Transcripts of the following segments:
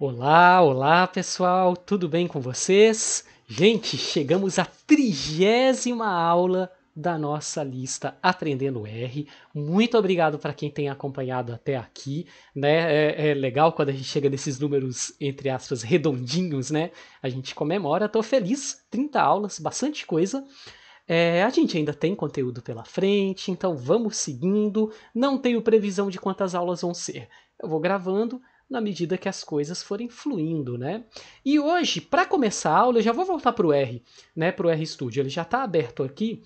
Olá, olá pessoal, tudo bem com vocês? Gente, chegamos à trigésima aula da nossa lista Aprendendo R. Muito obrigado para quem tem acompanhado até aqui. Né? É, é, legal quando a gente chega nesses números, entre aspas, redondinhos, né? A gente comemora, estou feliz, 30 aulas, bastante coisa. É, a gente ainda tem conteúdo pela frente, então vamos seguindo. Não tenho previsão de quantas aulas vão ser. Eu vou gravando, na medida que as coisas forem fluindo, né? E hoje, para começar a aula, eu já vou voltar para o R, né? Para o R Studio, ele já está aberto aqui,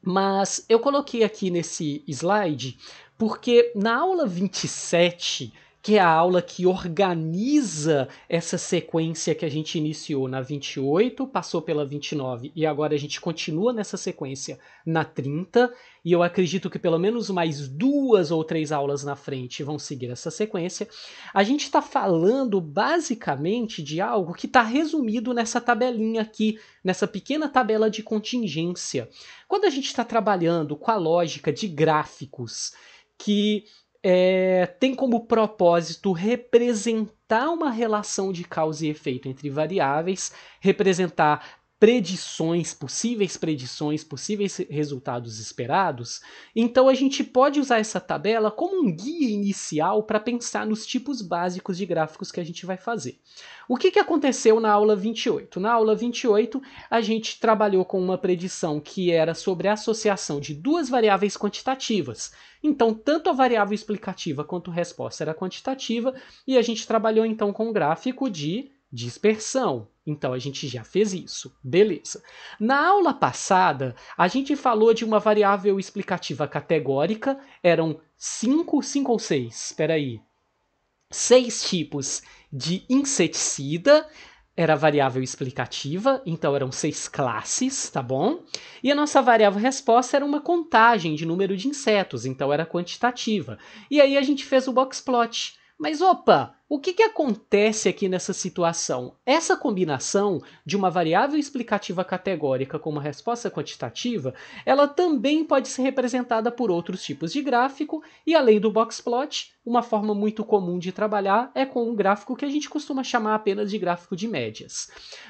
mas eu coloquei aqui nesse slide porque na aula 27 que é a aula que organiza essa sequência que a gente iniciou na 28, passou pela 29 e agora a gente continua nessa sequência na 30. E eu acredito que pelo menos mais duas ou três aulas na frente vão seguir essa sequência. A gente está falando basicamente de algo que está resumido nessa tabelinha aqui, nessa pequena tabela de contingência. Quando a gente está trabalhando com a lógica de gráficos que é, tem como propósito representar uma relação de causa e efeito entre variáveis, representar predições, possíveis predições, possíveis resultados esperados, então a gente pode usar essa tabela como um guia inicial para pensar nos tipos básicos de gráficos que a gente vai fazer. O que, que aconteceu na aula 28? Na aula 28, a gente trabalhou com uma predição que era sobre a associação de duas variáveis quantitativas. Então, tanto a variável explicativa quanto a resposta era quantitativa, e a gente trabalhou então com um gráfico de dispersão. Então a gente já fez isso, beleza. Na aula passada, a gente falou de uma variável explicativa categórica, eram cinco, cinco ou seis, espera aí. Seis tipos de inseticida, era variável explicativa, então eram seis classes, tá bom? E a nossa variável resposta era uma contagem de número de insetos, então era quantitativa. E aí a gente fez o box plot. Mas opa, o que, que acontece aqui nessa situação? Essa combinação de uma variável explicativa categórica com uma resposta quantitativa, ela também pode ser representada por outros tipos de gráfico, e além do box plot, uma forma muito comum de trabalhar é com um gráfico que a gente costuma chamar apenas de gráfico de médias.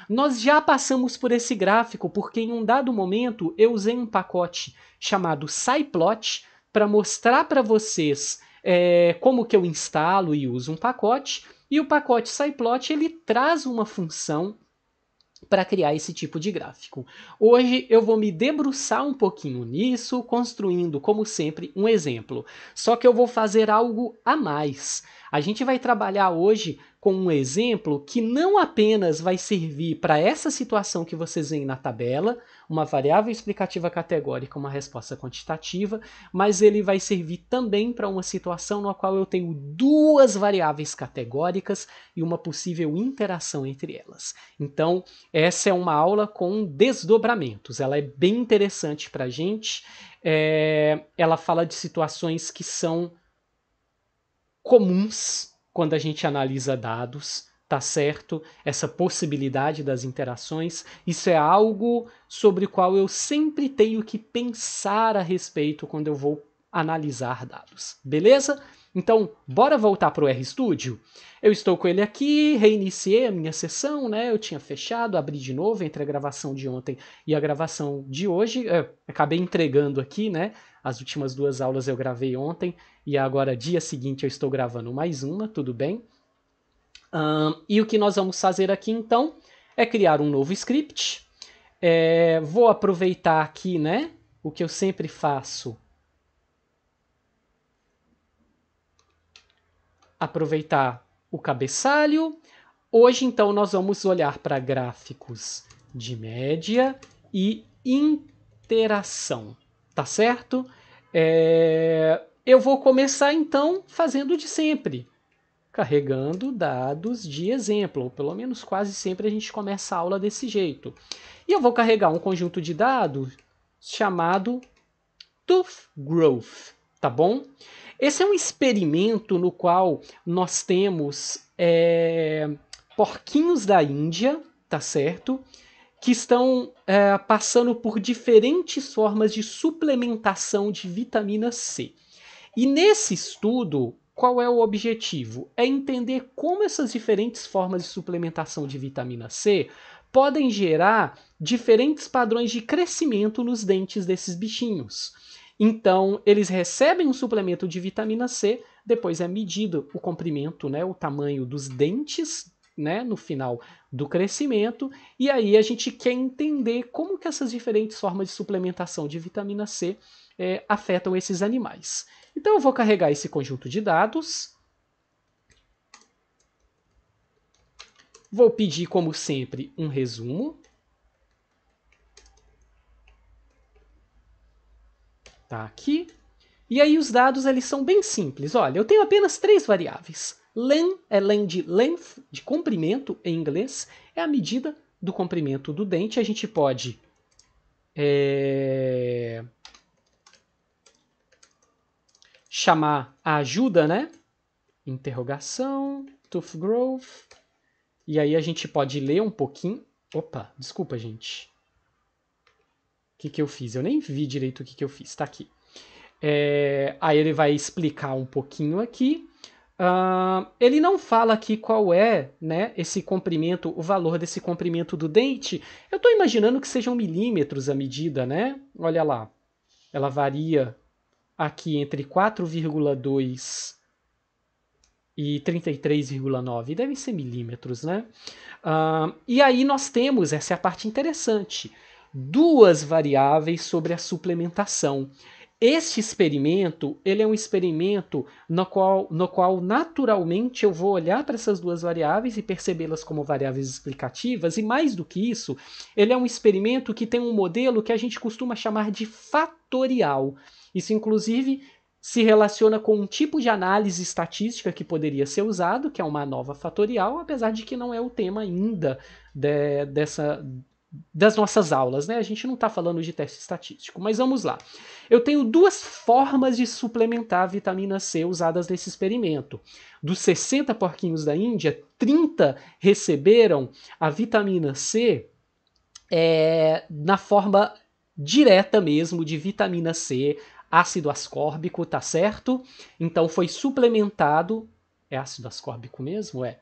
Nós já passamos por esse gráfico porque em um dado momento eu usei um pacote chamado scikit para mostrar para vocês é, como que eu instalo e uso um pacote. E o pacote Cyplot ele traz uma função para criar esse tipo de gráfico. Hoje eu vou me debruçar um pouquinho nisso, construindo, como sempre, um exemplo. Só que eu vou fazer algo a mais. A gente vai trabalhar hoje com um exemplo que não apenas vai servir para essa situação que vocês veem na tabela, uma variável explicativa categórica, uma resposta quantitativa, mas ele vai servir também para uma situação na qual eu tenho duas variáveis categóricas e uma possível interação entre elas. Então, essa é uma aula com desdobramentos, ela é bem interessante para a gente, é... ela fala de situações que são comuns quando a gente analisa dados, tá certo? Essa possibilidade das interações, isso é algo sobre o qual eu sempre tenho que pensar a respeito quando eu vou analisar dados, beleza? Então, bora voltar para o RStudio? Eu estou com ele aqui, reiniciei a minha sessão, né? Eu tinha fechado, abri de novo entre a gravação de ontem e a gravação de hoje. Eu é, acabei entregando aqui, né? As últimas duas aulas eu gravei ontem e agora, dia seguinte, eu estou gravando mais uma, tudo bem? Um, e o que nós vamos fazer aqui então é criar um novo script. É, vou aproveitar aqui, né? O que eu sempre faço. Aproveitar o cabeçalho. Hoje, então, nós vamos olhar para gráficos de média e interação tá certo? É... Eu vou começar então fazendo de sempre, carregando dados de exemplo, ou pelo menos quase sempre a gente começa a aula desse jeito. E eu vou carregar um conjunto de dados chamado Tooth Growth, tá bom? Esse é um experimento no qual nós temos é, porquinhos da Índia, tá certo? que estão é, passando por diferentes formas de suplementação de vitamina C. E nesse estudo, qual é o objetivo? É entender como essas diferentes formas de suplementação de vitamina C podem gerar diferentes padrões de crescimento nos dentes desses bichinhos. Então, eles recebem um suplemento de vitamina C, depois é medido o comprimento, né, o tamanho dos dentes né, no final do crescimento, e aí a gente quer entender como que essas diferentes formas de suplementação de vitamina C é, afetam esses animais. Então eu vou carregar esse conjunto de dados, vou pedir, como sempre, um resumo, tá aqui, e aí os dados eles são bem simples. Olha, eu tenho apenas três variáveis. Len é len de length, de comprimento em inglês, é a medida do comprimento do dente. A gente pode é, chamar a ajuda, né? Interrogação, tooth growth. E aí a gente pode ler um pouquinho. Opa, desculpa, gente. O que, que eu fiz? Eu nem vi direito o que, que eu fiz. Está aqui. É, aí ele vai explicar um pouquinho aqui. Uh, ele não fala aqui qual é né, esse comprimento, o valor desse comprimento do dente. Eu estou imaginando que sejam milímetros a medida, né? Olha lá, ela varia aqui entre 4,2 e 33,9. Devem ser milímetros, né? Uh, e aí nós temos, essa é a parte interessante, duas variáveis sobre a suplementação. Este experimento, ele é um experimento no qual, no qual naturalmente eu vou olhar para essas duas variáveis e percebê-las como variáveis explicativas, e mais do que isso, ele é um experimento que tem um modelo que a gente costuma chamar de fatorial. Isso, inclusive, se relaciona com um tipo de análise estatística que poderia ser usado, que é uma nova fatorial, apesar de que não é o tema ainda de, dessa, das nossas aulas, né? A gente não está falando de teste estatístico, mas vamos lá. Eu tenho duas formas de suplementar a vitamina C usadas nesse experimento. Dos 60 porquinhos da Índia, 30 receberam a vitamina C é, na forma direta mesmo de vitamina C, ácido ascórbico, tá certo? Então foi suplementado. É ácido ascórbico mesmo? É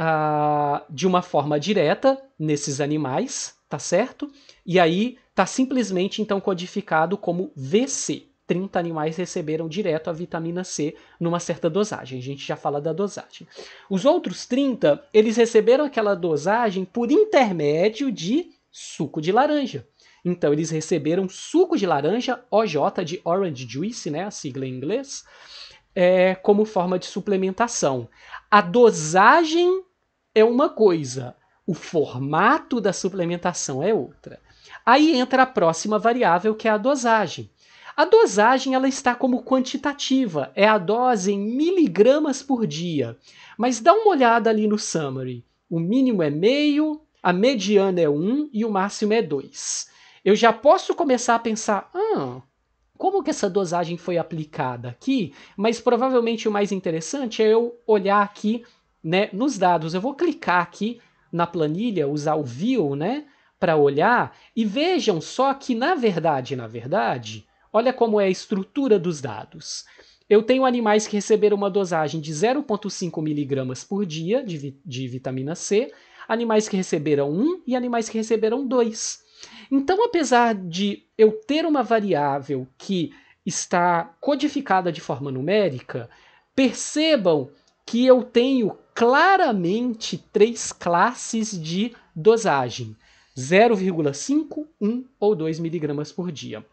ah, de uma forma direta nesses animais, tá certo? E aí tá simplesmente então codificado como VC. 30 animais receberam direto a vitamina C numa certa dosagem. A gente já fala da dosagem. Os outros 30, eles receberam aquela dosagem por intermédio de suco de laranja. Então, eles receberam suco de laranja, OJ, de Orange Juice, né, a sigla em inglês, é, como forma de suplementação. A dosagem é uma coisa, o formato da suplementação é outra. Aí entra a próxima variável, que é a dosagem. A dosagem ela está como quantitativa, é a dose em miligramas por dia. Mas dá uma olhada ali no summary. O mínimo é meio, a mediana é 1 e o máximo é 2. Eu já posso começar a pensar, ah, como que essa dosagem foi aplicada aqui? Mas provavelmente o mais interessante é eu olhar aqui né, nos dados. Eu vou clicar aqui na planilha, usar o view, né, para olhar e vejam só que na verdade, na verdade, olha como é a estrutura dos dados. Eu tenho animais que receberam uma dosagem de 0,5 miligramas por dia de, vi de vitamina C, animais que receberam 1 e animais que receberam 2. Então, apesar de eu ter uma variável que está codificada de forma numérica, percebam que eu tenho claramente três classes de dosagem: 0,5, 1 ou 2 miligramas por dia.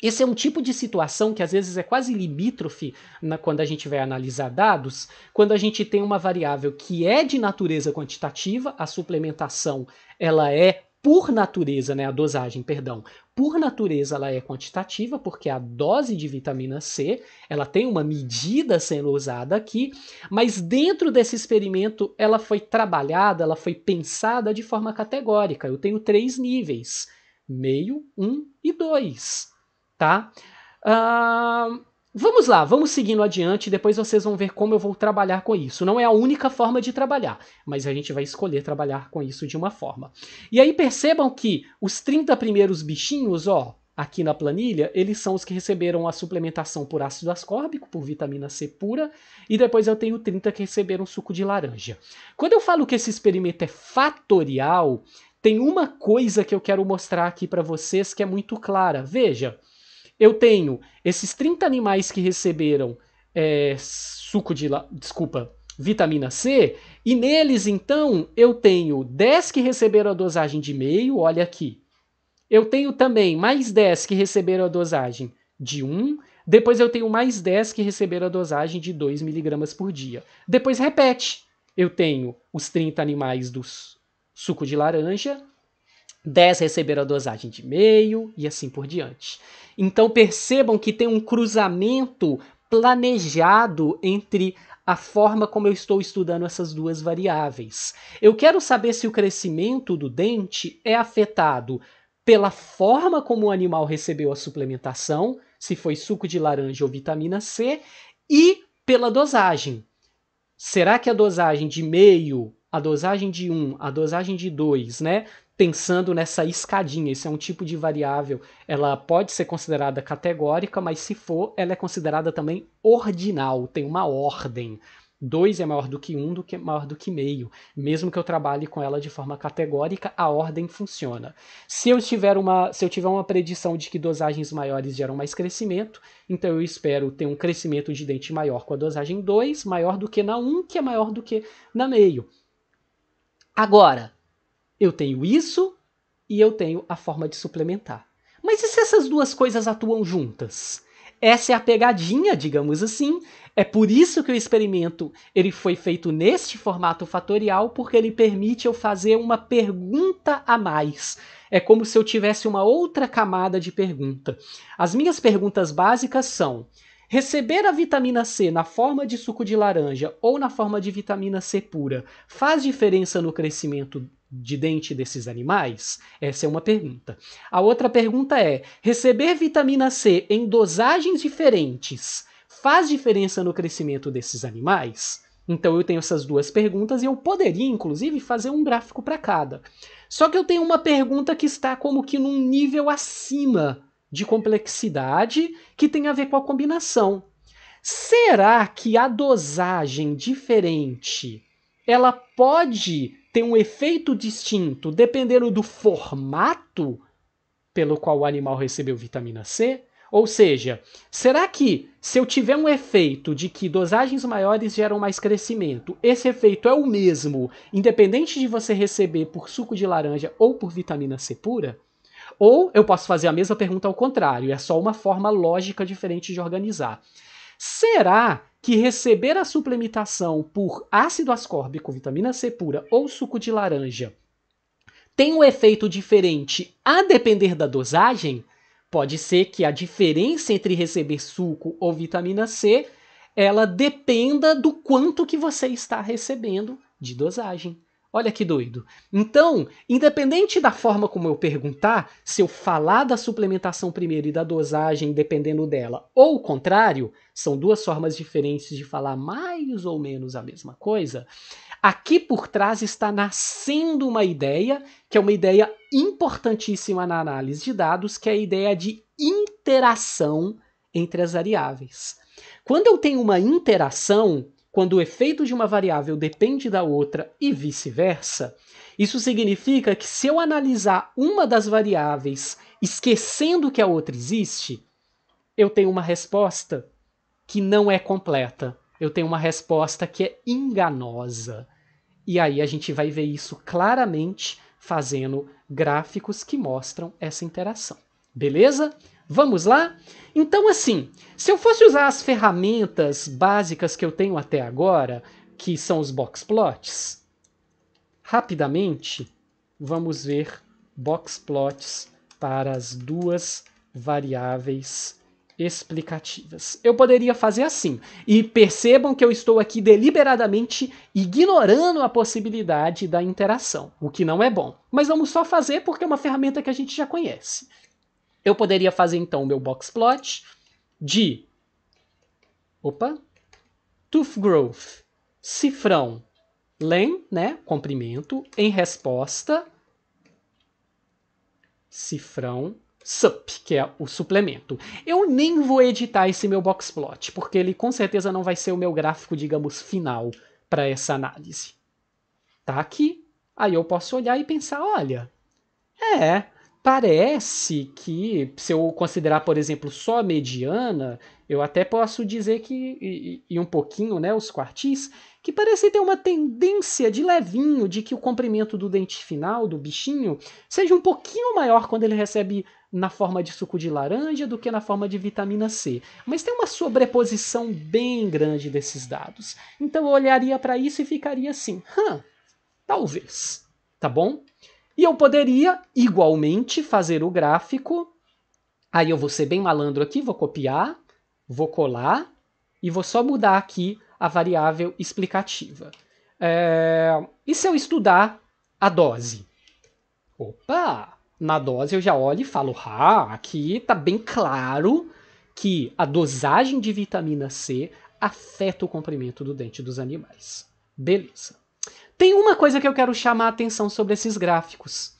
Esse é um tipo de situação que às vezes é quase limítrofe na, quando a gente vai analisar dados, quando a gente tem uma variável que é de natureza quantitativa, a suplementação ela é por natureza, né, a dosagem, perdão, por natureza ela é quantitativa, porque a dose de vitamina C, ela tem uma medida sendo usada aqui, mas dentro desse experimento ela foi trabalhada, ela foi pensada de forma categórica. Eu tenho três níveis, meio, um e dois, tá? Uh, Vamos lá, vamos seguindo adiante e depois vocês vão ver como eu vou trabalhar com isso. Não é a única forma de trabalhar, mas a gente vai escolher trabalhar com isso de uma forma. E aí percebam que os 30 primeiros bichinhos, ó, aqui na planilha, eles são os que receberam a suplementação por ácido ascórbico, por vitamina C pura, e depois eu tenho 30 que receberam suco de laranja. Quando eu falo que esse experimento é fatorial, tem uma coisa que eu quero mostrar aqui para vocês que é muito clara. Veja, eu tenho esses 30 animais que receberam é, suco de. Desculpa, vitamina C, e neles então eu tenho 10 que receberam a dosagem de meio, olha aqui. Eu tenho também mais 10 que receberam a dosagem de 1, depois eu tenho mais 10 que receberam a dosagem de 2 miligramas por dia. Depois repete. Eu tenho os 30 animais do suco de laranja, 10 receberam a dosagem de meio e assim por diante. Então percebam que tem um cruzamento planejado entre a forma como eu estou estudando essas duas variáveis. Eu quero saber se o crescimento do dente é afetado pela forma como o animal recebeu a suplementação, se foi suco de laranja ou vitamina C, e pela dosagem. Será que a dosagem de meio, a dosagem de 1, um, a dosagem de 2, né, pensando nessa escadinha. Isso é um tipo de variável. Ela pode ser considerada categórica, mas se for, ela é considerada também ordinal, tem uma ordem. 2 é maior do que 1, um, do que maior do que meio. Mesmo que eu trabalhe com ela de forma categórica, a ordem funciona. Se eu tiver uma, se eu tiver uma predição de que dosagens maiores geram mais crescimento, então eu espero ter um crescimento de dente maior com a dosagem 2, maior do que na 1, um, que é maior do que na meio. Agora, eu tenho isso e eu tenho a forma de suplementar. Mas e se essas duas coisas atuam juntas? Essa é a pegadinha, digamos assim. É por isso que o experimento ele foi feito neste formato fatorial, porque ele permite eu fazer uma pergunta a mais. É como se eu tivesse uma outra camada de pergunta. As minhas perguntas básicas são: Receber a vitamina C na forma de suco de laranja ou na forma de vitamina C pura faz diferença no crescimento de dente desses animais? Essa é uma pergunta. A outra pergunta é: receber vitamina C em dosagens diferentes faz diferença no crescimento desses animais? Então eu tenho essas duas perguntas e eu poderia, inclusive, fazer um gráfico para cada. Só que eu tenho uma pergunta que está como que num nível acima de complexidade que tem a ver com a combinação. Será que a dosagem diferente ela pode tem um efeito distinto dependendo do formato pelo qual o animal recebeu vitamina C? Ou seja, será que se eu tiver um efeito de que dosagens maiores geram mais crescimento, esse efeito é o mesmo, independente de você receber por suco de laranja ou por vitamina C pura? Ou eu posso fazer a mesma pergunta ao contrário, é só uma forma lógica diferente de organizar. Será que receber a suplementação por ácido ascórbico, vitamina C pura ou suco de laranja tem um efeito diferente a depender da dosagem? Pode ser que a diferença entre receber suco ou vitamina C ela dependa do quanto que você está recebendo de dosagem. Olha que doido. Então, independente da forma como eu perguntar, se eu falar da suplementação primeiro e da dosagem dependendo dela, ou o contrário, são duas formas diferentes de falar mais ou menos a mesma coisa. Aqui por trás está nascendo uma ideia, que é uma ideia importantíssima na análise de dados, que é a ideia de interação entre as variáveis. Quando eu tenho uma interação, quando o efeito de uma variável depende da outra e vice-versa, isso significa que se eu analisar uma das variáveis esquecendo que a outra existe, eu tenho uma resposta que não é completa. Eu tenho uma resposta que é enganosa. E aí a gente vai ver isso claramente fazendo gráficos que mostram essa interação. Beleza? Vamos lá? Então, assim, se eu fosse usar as ferramentas básicas que eu tenho até agora, que são os boxplots, rapidamente vamos ver boxplots para as duas variáveis explicativas. Eu poderia fazer assim. E percebam que eu estou aqui deliberadamente ignorando a possibilidade da interação, o que não é bom. Mas vamos só fazer porque é uma ferramenta que a gente já conhece. Eu poderia fazer então o meu box plot de opa, tooth growth, cifrão, len, né, comprimento, em resposta, cifrão, sup, que é o suplemento. Eu nem vou editar esse meu box plot, porque ele com certeza não vai ser o meu gráfico, digamos, final para essa análise. Tá aqui, aí eu posso olhar e pensar, olha, é, Parece que, se eu considerar, por exemplo, só a mediana, eu até posso dizer que, e, e um pouquinho, né, os quartis, que parece ter uma tendência de levinho de que o comprimento do dente final, do bichinho, seja um pouquinho maior quando ele recebe na forma de suco de laranja do que na forma de vitamina C. Mas tem uma sobreposição bem grande desses dados. Então eu olharia para isso e ficaria assim: hã, talvez, tá bom? E eu poderia, igualmente, fazer o gráfico. Aí eu vou ser bem malandro aqui, vou copiar, vou colar e vou só mudar aqui a variável explicativa. É... E se eu estudar a dose? Opa! Na dose eu já olho e falo, ah, aqui está bem claro que a dosagem de vitamina C afeta o comprimento do dente dos animais. Beleza. Tem uma coisa que eu quero chamar a atenção sobre esses gráficos.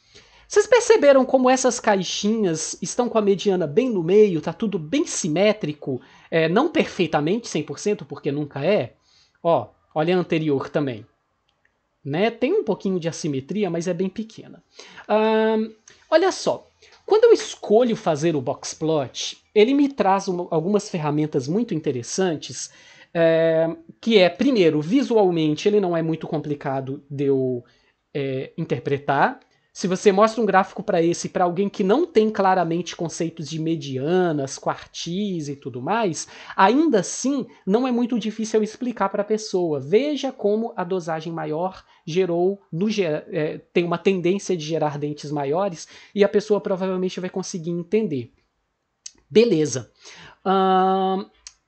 Vocês perceberam como essas caixinhas estão com a mediana bem no meio, tá tudo bem simétrico, é, não perfeitamente 100%, porque nunca é? Ó, olha a anterior também. Né? Tem um pouquinho de assimetria, mas é bem pequena. Um, olha só, quando eu escolho fazer o boxplot, ele me traz uma, algumas ferramentas muito interessantes é, que é, primeiro, visualmente ele não é muito complicado de eu é, interpretar. Se você mostra um gráfico para esse, para alguém que não tem claramente conceitos de medianas, quartis e tudo mais, ainda assim não é muito difícil explicar para a pessoa. Veja como a dosagem maior gerou, no, é, tem uma tendência de gerar dentes maiores e a pessoa provavelmente vai conseguir entender. Beleza.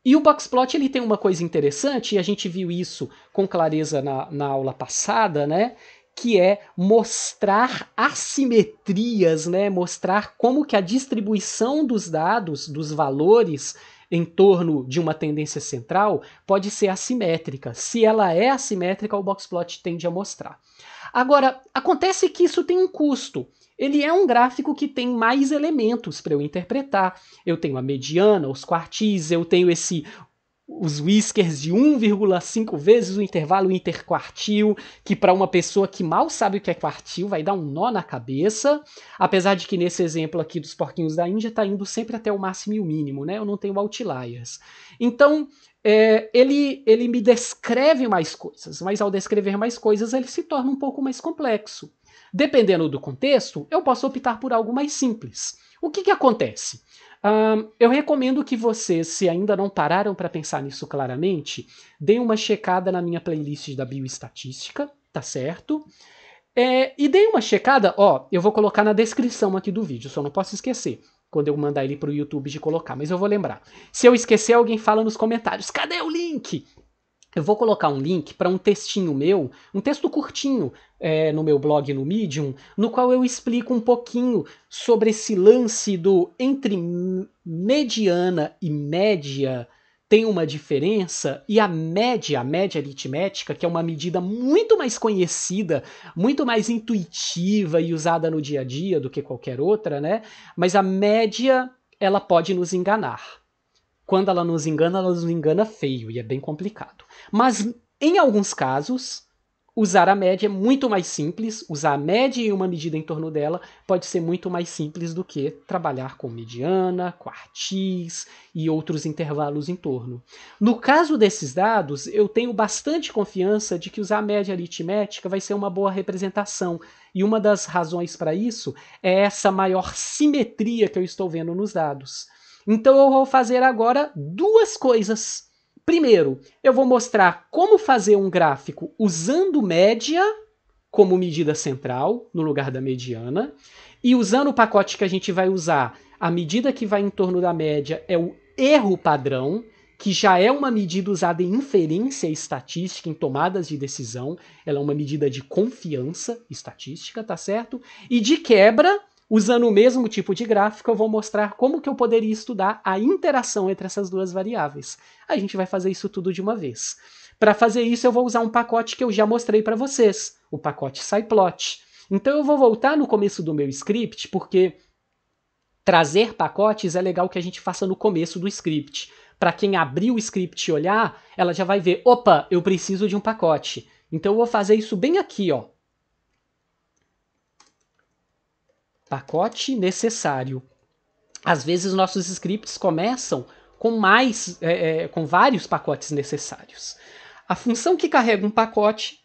E o boxplot ele tem uma coisa interessante, e a gente viu isso com clareza na, na aula passada, né? que é mostrar assimetrias, né? Mostrar como que a distribuição dos dados, dos valores em torno de uma tendência central pode ser assimétrica. Se ela é assimétrica, o boxplot tende a mostrar. Agora, acontece que isso tem um custo. Ele é um gráfico que tem mais elementos para eu interpretar. Eu tenho a mediana, os quartis, eu tenho esse os whiskers de 1,5 vezes o intervalo interquartil, que para uma pessoa que mal sabe o que é quartil vai dar um nó na cabeça, apesar de que nesse exemplo aqui dos porquinhos da Índia está indo sempre até o máximo e o mínimo, né? Eu não tenho outliers. Então, é, ele, ele me descreve mais coisas, mas ao descrever mais coisas, ele se torna um pouco mais complexo. Dependendo do contexto, eu posso optar por algo mais simples. O que, que acontece? eu recomendo que vocês, se ainda não pararam para pensar nisso claramente, deem uma checada na minha playlist da bioestatística, tá certo? É, e deem uma checada, ó, eu vou colocar na descrição aqui do vídeo, só não posso esquecer quando eu mandar ele pro YouTube de colocar, mas eu vou lembrar. Se eu esquecer, alguém fala nos comentários: cadê o link? Eu vou colocar um link para um textinho meu, um texto curtinho é, no meu blog no Medium, no qual eu explico um pouquinho sobre esse lance do entre mediana e média tem uma diferença e a média, a média aritmética, que é uma medida muito mais conhecida, muito mais intuitiva e usada no dia a dia do que qualquer outra, né? Mas a média, ela pode nos enganar. Quando ela nos engana, ela nos engana feio e é bem complicado. Mas em alguns casos, usar a média é muito mais simples, usar a média e uma medida em torno dela pode ser muito mais simples do que trabalhar com mediana, quartis e outros intervalos em torno. No caso desses dados, eu tenho bastante confiança de que usar a média aritmética vai ser uma boa representação, e uma das razões para isso é essa maior simetria que eu estou vendo nos dados. Então eu vou fazer agora duas coisas Primeiro, eu vou mostrar como fazer um gráfico usando média como medida central, no lugar da mediana, e usando o pacote que a gente vai usar, a medida que vai em torno da média é o erro padrão, que já é uma medida usada em inferência estatística, em tomadas de decisão, ela é uma medida de confiança estatística, tá certo? E de quebra, Usando o mesmo tipo de gráfico, eu vou mostrar como que eu poderia estudar a interação entre essas duas variáveis. A gente vai fazer isso tudo de uma vez. Para fazer isso, eu vou usar um pacote que eu já mostrei para vocês, o pacote scikit. Então eu vou voltar no começo do meu script, porque trazer pacotes é legal que a gente faça no começo do script. Para quem abrir o script e olhar, ela já vai ver, opa, eu preciso de um pacote. Então eu vou fazer isso bem aqui, ó. pacote necessário. Às vezes nossos scripts começam com mais, é, é, com vários pacotes necessários. A função que carrega um pacote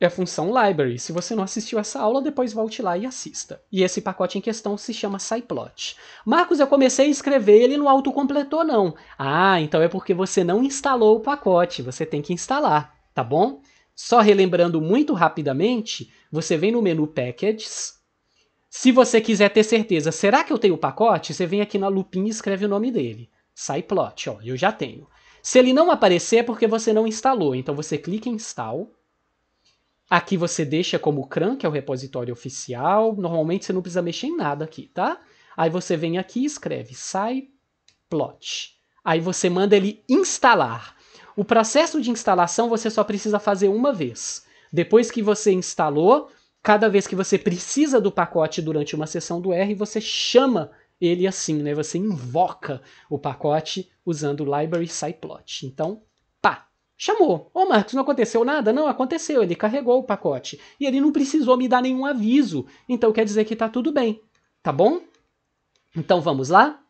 é a função library. Se você não assistiu essa aula, depois volte lá e assista. E esse pacote em questão se chama scikit. Marcos, eu comecei a escrever, ele não autocompletou não. Ah, então é porque você não instalou o pacote, você tem que instalar, tá bom? Só relembrando muito rapidamente, você vem no menu Packages, se você quiser ter certeza, será que eu tenho o pacote? Você vem aqui na lupinha e escreve o nome dele. Sai plot, ó, eu já tenho. Se ele não aparecer é porque você não instalou, então você clica em install. Aqui você deixa como CRAN, que é o repositório oficial. Normalmente você não precisa mexer em nada aqui, tá? Aí você vem aqui e escreve scipyplot. Aí você manda ele instalar. O processo de instalação você só precisa fazer uma vez. Depois que você instalou, cada vez que você precisa do pacote durante uma sessão do R, você chama ele assim, né? Você invoca o pacote usando o library scplot. Então, pá, chamou. Ô, oh, Marcos, não aconteceu nada? Não, aconteceu. Ele carregou o pacote e ele não precisou me dar nenhum aviso. Então quer dizer que tá tudo bem, tá bom? Então vamos lá?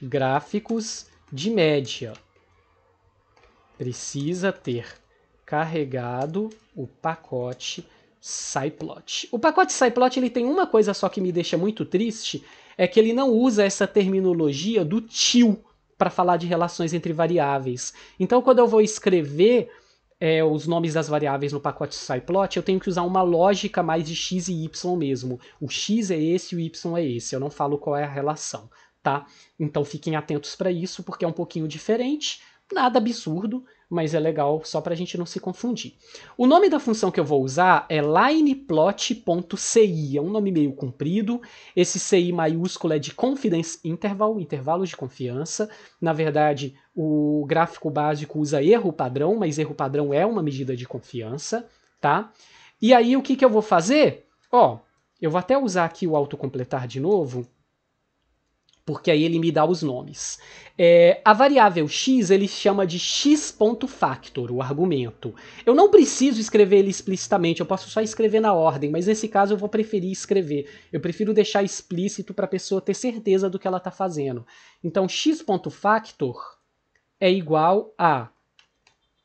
Gráficos de média. Precisa ter carregado o pacote Cyplot. O pacote Cyplot ele tem uma coisa só que me deixa muito triste, é que ele não usa essa terminologia do til para falar de relações entre variáveis. Então, quando eu vou escrever é, os nomes das variáveis no pacote Cyplot, eu tenho que usar uma lógica mais de x e y mesmo. O x é esse, o y é esse. Eu não falo qual é a relação, tá? Então, fiquem atentos para isso, porque é um pouquinho diferente. Nada absurdo, mas é legal só para a gente não se confundir. O nome da função que eu vou usar é lineplot.ci, é um nome meio comprido. Esse CI maiúsculo é de confidence interval, intervalo de confiança. Na verdade, o gráfico básico usa erro padrão, mas erro padrão é uma medida de confiança, tá? E aí o que, que eu vou fazer? Ó, eu vou até usar aqui o autocompletar de novo porque aí ele me dá os nomes. É, a variável x ele chama de x.factor, o argumento. Eu não preciso escrever ele explicitamente, eu posso só escrever na ordem, mas nesse caso eu vou preferir escrever. Eu prefiro deixar explícito para a pessoa ter certeza do que ela está fazendo. Então x.factor é igual a.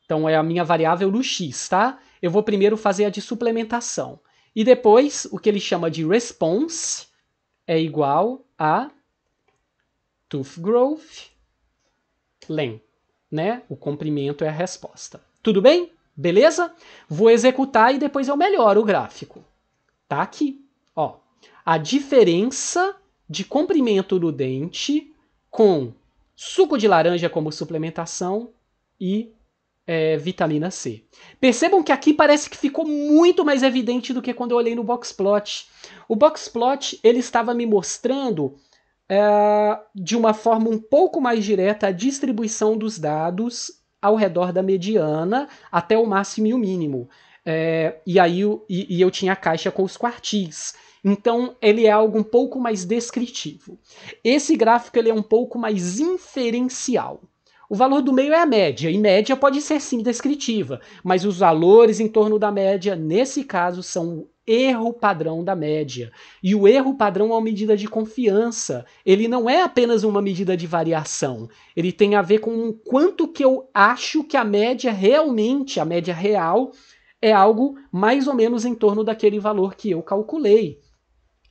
Então é a minha variável no x, tá? Eu vou primeiro fazer a de suplementação. E depois o que ele chama de response é igual a Tooth Growth, LEN, né? O comprimento é a resposta. Tudo bem? Beleza? Vou executar e depois eu melhoro o gráfico. Tá aqui, ó. A diferença de comprimento do dente com suco de laranja como suplementação e é, vitamina C. Percebam que aqui parece que ficou muito mais evidente do que quando eu olhei no box plot. O box plot ele estava me mostrando é, de uma forma um pouco mais direta a distribuição dos dados ao redor da mediana até o máximo e o mínimo. É, e aí eu, e, e eu tinha a caixa com os quartis. Então ele é algo um pouco mais descritivo. Esse gráfico ele é um pouco mais inferencial. O valor do meio é a média, e média pode ser sim descritiva, mas os valores em torno da média, nesse caso, são erro padrão da média. E o erro padrão é uma medida de confiança. Ele não é apenas uma medida de variação. Ele tem a ver com o quanto que eu acho que a média realmente, a média real, é algo mais ou menos em torno daquele valor que eu calculei.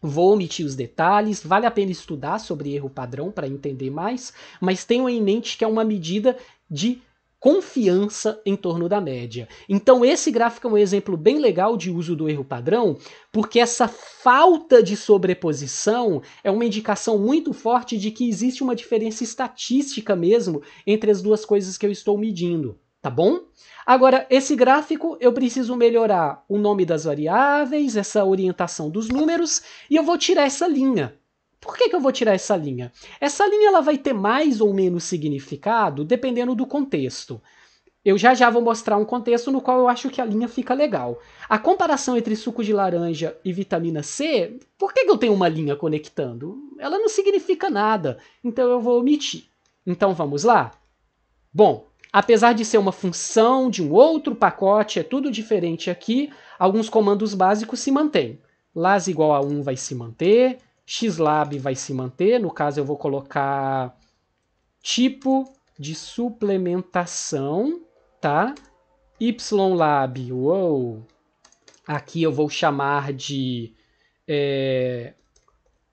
Vou omitir os detalhes, vale a pena estudar sobre erro padrão para entender mais, mas tenham em mente que é uma medida de confiança em torno da média. Então, esse gráfico é um exemplo bem legal de uso do erro padrão, porque essa falta de sobreposição é uma indicação muito forte de que existe uma diferença estatística mesmo entre as duas coisas que eu estou medindo. Tá bom? Agora, esse gráfico eu preciso melhorar o nome das variáveis, essa orientação dos números, e eu vou tirar essa linha. Por que, que eu vou tirar essa linha? Essa linha ela vai ter mais ou menos significado dependendo do contexto. Eu já já vou mostrar um contexto no qual eu acho que a linha fica legal. A comparação entre suco de laranja e vitamina C, por que, que eu tenho uma linha conectando? Ela não significa nada, então eu vou omitir. Então vamos lá? Bom, apesar de ser uma função de um outro pacote, é tudo diferente aqui, alguns comandos básicos se mantêm. Las igual a 1 vai se manter, Xlab vai se manter, no caso eu vou colocar tipo de suplementação, tá? YLab, uou! Aqui eu vou chamar de é,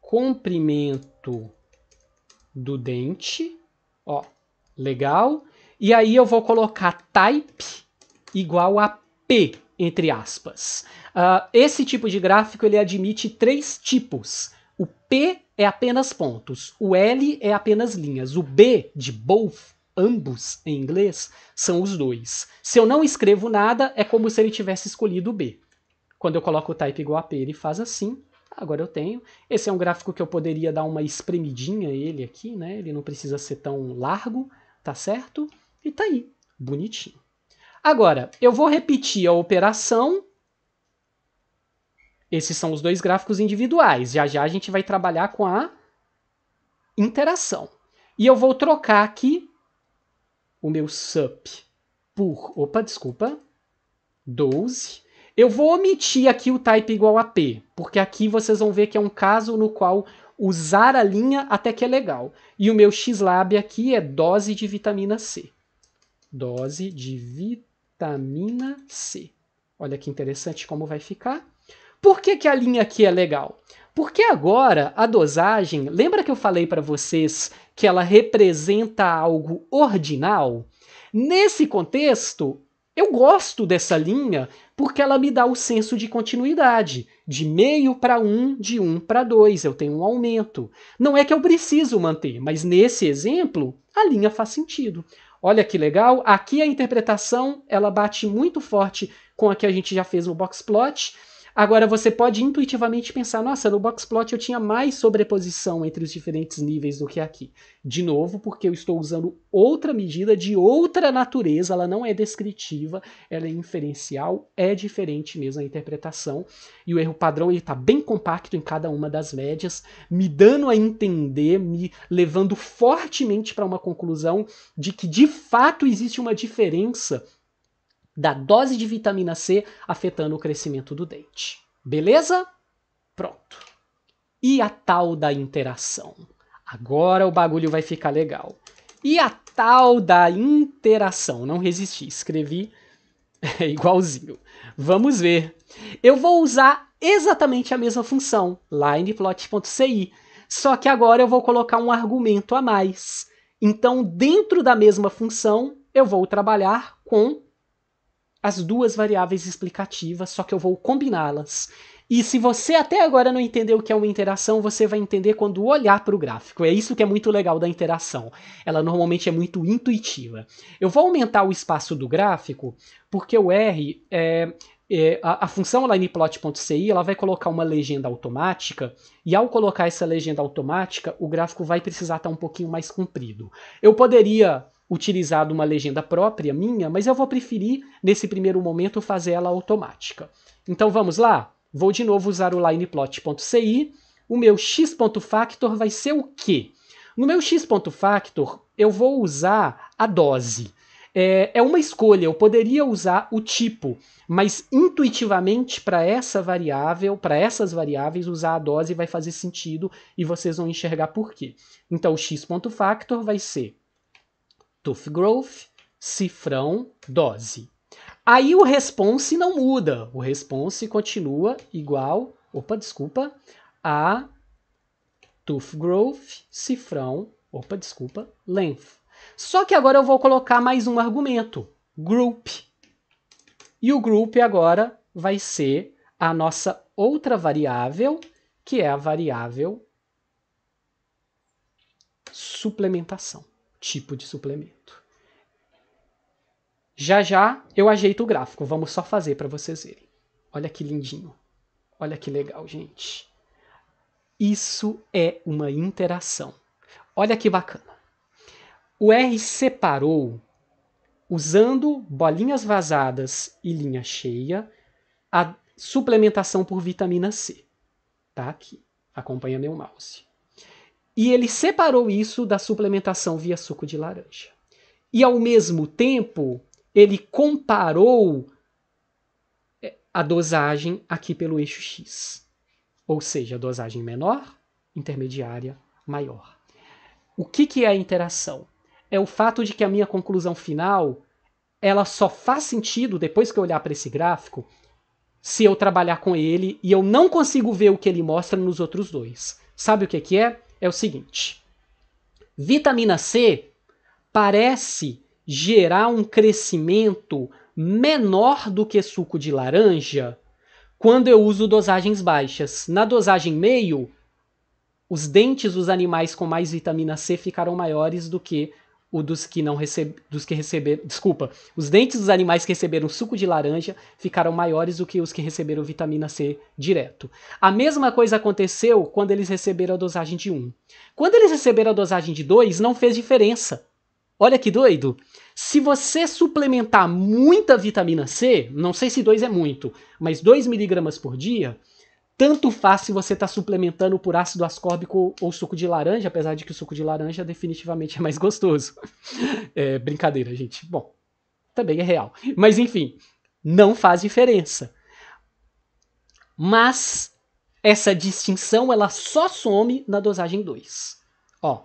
comprimento do dente, ó, legal. E aí eu vou colocar type igual a P, entre aspas. Uh, esse tipo de gráfico ele admite três tipos, P é apenas pontos, o L é apenas linhas, o B de both, ambos em inglês, são os dois. Se eu não escrevo nada, é como se ele tivesse escolhido o B. Quando eu coloco o type igual a P, ele faz assim. Agora eu tenho. Esse é um gráfico que eu poderia dar uma espremidinha ele aqui, né? Ele não precisa ser tão largo, tá certo? E tá aí, bonitinho. Agora, eu vou repetir a operação esses são os dois gráficos individuais. Já já a gente vai trabalhar com a interação. E eu vou trocar aqui o meu sup por, opa, desculpa, 12. Eu vou omitir aqui o type igual a p, porque aqui vocês vão ver que é um caso no qual usar a linha até que é legal. E o meu xlab aqui é dose de vitamina C. Dose de vitamina C. Olha que interessante como vai ficar. Por que, que a linha aqui é legal? Porque agora a dosagem, lembra que eu falei para vocês que ela representa algo ordinal? Nesse contexto, eu gosto dessa linha porque ela me dá o senso de continuidade. De meio para um, de um para dois, eu tenho um aumento. Não é que eu preciso manter, mas nesse exemplo, a linha faz sentido. Olha que legal, aqui a interpretação ela bate muito forte com a que a gente já fez no box plot. Agora você pode intuitivamente pensar, nossa, no box plot eu tinha mais sobreposição entre os diferentes níveis do que aqui. De novo, porque eu estou usando outra medida de outra natureza, ela não é descritiva, ela é inferencial, é diferente mesmo a interpretação. E o erro padrão ele está bem compacto em cada uma das médias, me dando a entender, me levando fortemente para uma conclusão de que de fato existe uma diferença da dose de vitamina C afetando o crescimento do dente. Beleza? Pronto. E a tal da interação? Agora o bagulho vai ficar legal. E a tal da interação? Não resisti, escrevi é igualzinho. Vamos ver. Eu vou usar exatamente a mesma função, lineplot.ci, só que agora eu vou colocar um argumento a mais. Então, dentro da mesma função, eu vou trabalhar com as duas variáveis explicativas, só que eu vou combiná-las. E se você até agora não entendeu o que é uma interação, você vai entender quando olhar para o gráfico. É isso que é muito legal da interação. Ela normalmente é muito intuitiva. Eu vou aumentar o espaço do gráfico, porque o R, é, é, a, a função lineplot.ci, ela vai colocar uma legenda automática, e ao colocar essa legenda automática, o gráfico vai precisar estar um pouquinho mais comprido. Eu poderia utilizado uma legenda própria minha, mas eu vou preferir, nesse primeiro momento, fazer ela automática. Então vamos lá? Vou de novo usar o lineplot.ci. O meu x.factor vai ser o quê? No meu x.factor, eu vou usar a dose. É, é uma escolha, eu poderia usar o tipo, mas intuitivamente para essa variável, para essas variáveis, usar a dose vai fazer sentido e vocês vão enxergar por quê. Então, o x.factor vai ser Tooth Growth, cifrão, dose. Aí o response não muda, o response continua igual, opa, desculpa, a Tooth Growth, cifrão, opa, desculpa, length. Só que agora eu vou colocar mais um argumento, group. E o group agora vai ser a nossa outra variável, que é a variável suplementação tipo de suplemento. Já já eu ajeito o gráfico, vamos só fazer para vocês verem. Olha que lindinho. Olha que legal, gente. Isso é uma interação. Olha que bacana. O R separou usando bolinhas vazadas e linha cheia a suplementação por vitamina C. Tá aqui. Acompanha meu mouse. E ele separou isso da suplementação via suco de laranja. E ao mesmo tempo, ele comparou é, a dosagem aqui pelo eixo X. Ou seja, dosagem menor, intermediária, maior. O que, que é a interação? É o fato de que a minha conclusão final ela só faz sentido depois que eu olhar para esse gráfico se eu trabalhar com ele e eu não consigo ver o que ele mostra nos outros dois. Sabe o que, que é? é o seguinte: vitamina C parece gerar um crescimento menor do que suco de laranja quando eu uso dosagens baixas. Na dosagem meio, os dentes dos animais com mais vitamina C ficaram maiores do que o dos que não receb... dos que receberam, desculpa, os dentes dos animais que receberam suco de laranja ficaram maiores do que os que receberam vitamina C direto. A mesma coisa aconteceu quando eles receberam a dosagem de 1. Quando eles receberam a dosagem de 2, não fez diferença. Olha que doido. Se você suplementar muita vitamina C, não sei se 2 é muito, mas 2 miligramas por dia, tanto faz se você está suplementando por ácido ascórbico ou suco de laranja, apesar de que o suco de laranja definitivamente é mais gostoso. É, brincadeira, gente. Bom, também é real. Mas enfim, não faz diferença. Mas essa distinção ela só some na dosagem 2. Ó,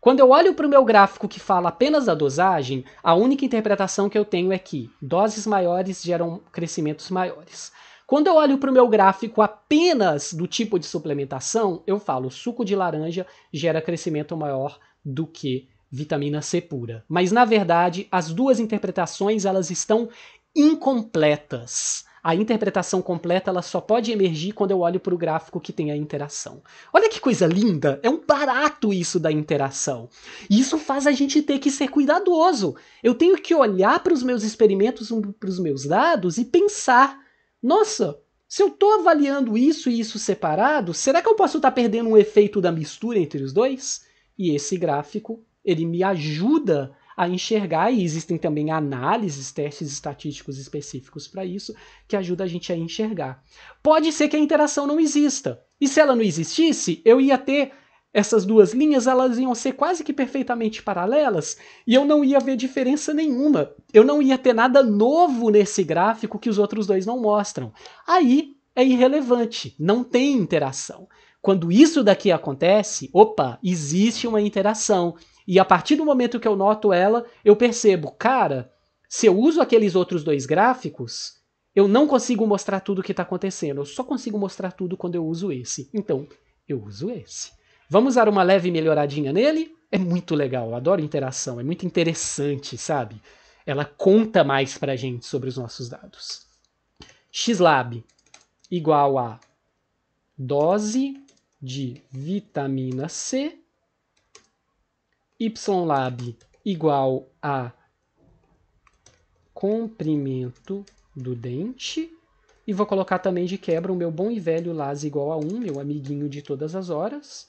quando eu olho para o meu gráfico que fala apenas da dosagem, a única interpretação que eu tenho é que doses maiores geram crescimentos maiores. Quando eu olho para o meu gráfico apenas do tipo de suplementação, eu falo suco de laranja gera crescimento maior do que vitamina C pura. Mas na verdade, as duas interpretações elas estão incompletas. A interpretação completa ela só pode emergir quando eu olho para o gráfico que tem a interação. Olha que coisa linda! É um barato isso da interação. E isso faz a gente ter que ser cuidadoso. Eu tenho que olhar para os meus experimentos, para os meus dados e pensar nossa, se eu estou avaliando isso e isso separado, será que eu posso estar tá perdendo um efeito da mistura entre os dois? E esse gráfico, ele me ajuda a enxergar, e existem também análises, testes estatísticos específicos para isso, que ajuda a gente a enxergar. Pode ser que a interação não exista. E se ela não existisse, eu ia ter essas duas linhas elas iam ser quase que perfeitamente paralelas e eu não ia ver diferença nenhuma. Eu não ia ter nada novo nesse gráfico que os outros dois não mostram. Aí é irrelevante, não tem interação. Quando isso daqui acontece, opa, existe uma interação. E a partir do momento que eu noto ela, eu percebo, cara, se eu uso aqueles outros dois gráficos, eu não consigo mostrar tudo o que está acontecendo. Eu só consigo mostrar tudo quando eu uso esse. Então, eu uso esse. Vamos dar uma leve melhoradinha nele? É muito legal, adoro interação, é muito interessante, sabe? Ela conta mais pra gente sobre os nossos dados. Xlab igual a dose de vitamina C, Ylab igual a comprimento do dente, e vou colocar também de quebra o meu bom e velho LAS igual a 1, meu amiguinho de todas as horas,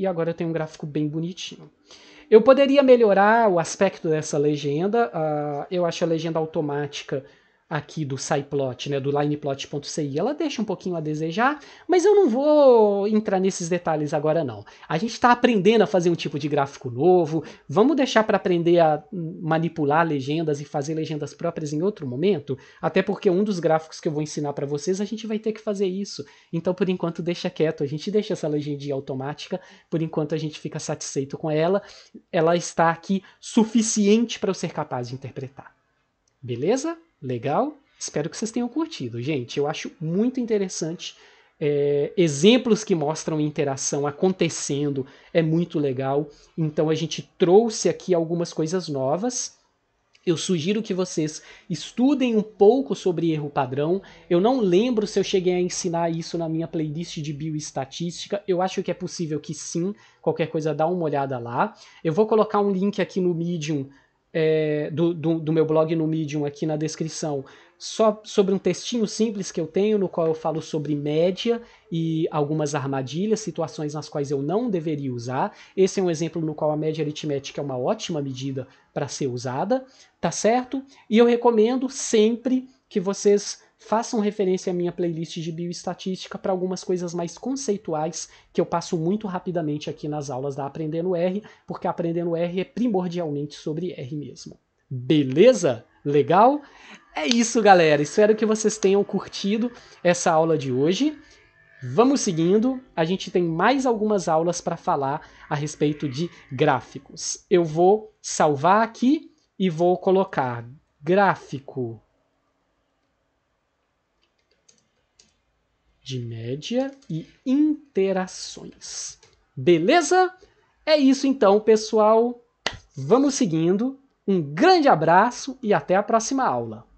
e agora eu tenho um gráfico bem bonitinho. Eu poderia melhorar o aspecto dessa legenda, uh, eu acho a legenda automática aqui do SciPlot, né, do lineplot.ci, ela deixa um pouquinho a desejar, mas eu não vou entrar nesses detalhes agora não. A gente está aprendendo a fazer um tipo de gráfico novo, vamos deixar para aprender a manipular legendas e fazer legendas próprias em outro momento, até porque um dos gráficos que eu vou ensinar para vocês a gente vai ter que fazer isso. Então por enquanto deixa quieto, a gente deixa essa legendinha automática, por enquanto a gente fica satisfeito com ela, ela está aqui suficiente para eu ser capaz de interpretar. Beleza? Legal? Espero que vocês tenham curtido, gente. Eu acho muito interessante. É, exemplos que mostram interação acontecendo é muito legal. Então a gente trouxe aqui algumas coisas novas. Eu sugiro que vocês estudem um pouco sobre erro padrão. Eu não lembro se eu cheguei a ensinar isso na minha playlist de bioestatística. Eu acho que é possível que sim. Qualquer coisa, dá uma olhada lá. Eu vou colocar um link aqui no Medium é, do, do, do meu blog no Medium aqui na descrição só sobre um textinho simples que eu tenho, no qual eu falo sobre média e algumas armadilhas, situações nas quais eu não deveria usar. Esse é um exemplo no qual a média aritmética é uma ótima medida para ser usada, tá certo? E eu recomendo sempre que vocês façam referência à minha playlist de bioestatística para algumas coisas mais conceituais que eu passo muito rapidamente aqui nas aulas da Aprendendo R, porque Aprendendo R é primordialmente sobre R mesmo. Beleza? Legal? É isso, galera. Espero que vocês tenham curtido essa aula de hoje. Vamos seguindo, a gente tem mais algumas aulas para falar a respeito de gráficos. Eu vou salvar aqui e vou colocar gráfico de média e interações. Beleza? É isso então, pessoal. Vamos seguindo. Um grande abraço e até a próxima aula.